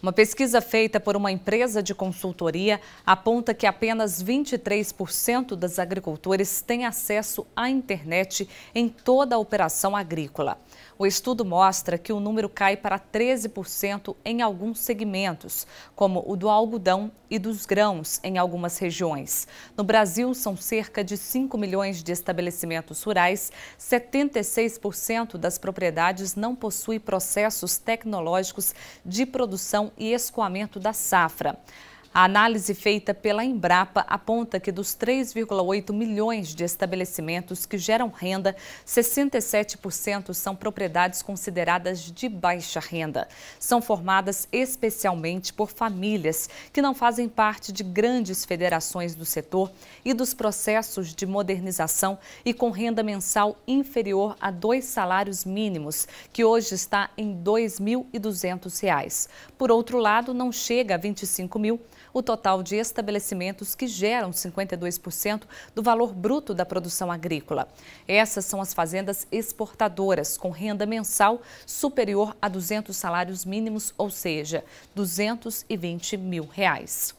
Uma pesquisa feita por uma empresa de consultoria aponta que apenas 23% dos agricultores têm acesso à internet em toda a operação agrícola. O estudo mostra que o número cai para 13% em alguns segmentos, como o do algodão e dos grãos em algumas regiões. No Brasil, são cerca de 5 milhões de estabelecimentos rurais, 76% das propriedades não possuem processos tecnológicos de produção e escoamento da safra. A análise feita pela Embrapa aponta que dos 3,8 milhões de estabelecimentos que geram renda, 67% são propriedades consideradas de baixa renda. São formadas especialmente por famílias que não fazem parte de grandes federações do setor e dos processos de modernização e com renda mensal inferior a dois salários mínimos, que hoje está em R$ 2.200. Por outro lado, não chega a 25 mil o total de estabelecimentos que geram 52% do valor bruto da produção agrícola. Essas são as fazendas exportadoras, com renda mensal superior a 200 salários mínimos, ou seja, 220 mil reais.